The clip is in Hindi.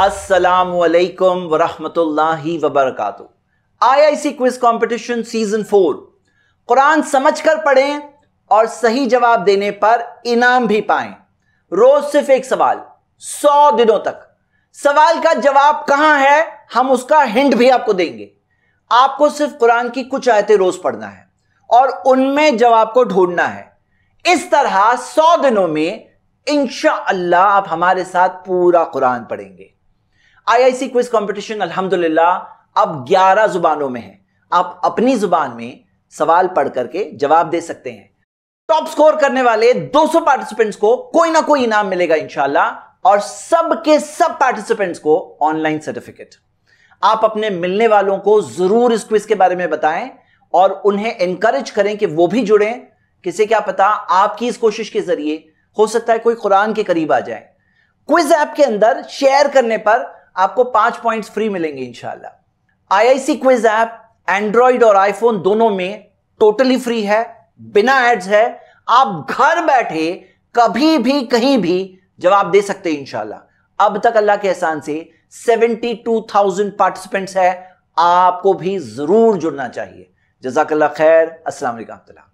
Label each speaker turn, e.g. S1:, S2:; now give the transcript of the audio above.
S1: असलकम वरहमतुल्लाहि I IIC quiz competition season four Quran समझकर पढ़ें और सही जवाब देने पर इनाम भी पाएं रोज सिर्फ एक सवाल सौ दिनों तक सवाल का जवाब कहां है हम उसका हिंट भी आपको देंगे आपको सिर्फ कुरान की कुछ आयतें रोज पढ़ना है और उनमें जवाब को ढूंढना है इस तरह सौ दिनों में इंशा आप हमारे साथ पूरा कुरान पढ़ेंगे आईआईसी क्विज कंपटीशन अल्हम्दुलिल्लाह अब 11 जुबानों में है आप अपनी जुबान में सवाल पढ़ करके जवाब दे सकते हैं टॉप स्कोर करने वाले 200 पार्टिसिपेंट्स को कोई ना कोई इनाम मिलेगा इंशाला और सबके सब पार्टिसिपेंट्स को ऑनलाइन सर्टिफिकेट आप अपने मिलने वालों को जरूर इस क्विज के बारे में बताएं और उन्हें एनकरेज करें कि वो भी जुड़े किसे क्या पता आपकी इस कोशिश के जरिए हो सकता है कोई कुरान के करीब आ जाए क्विज ऐप के अंदर शेयर करने पर आपको पांच पॉइंट्स फ्री मिलेंगे इनशाला I I C quiz app android और आईफोन दोनों में टोटली फ्री है बिना एड्स है आप घर बैठे कभी भी कहीं भी जवाब दे सकते हैं इनशाला अब तक अल्लाह के एहसान से 72,000 पार्टिसिपेंट्स है आपको भी जरूर जुड़ना चाहिए जजाकल्ला खैर अस्सलाम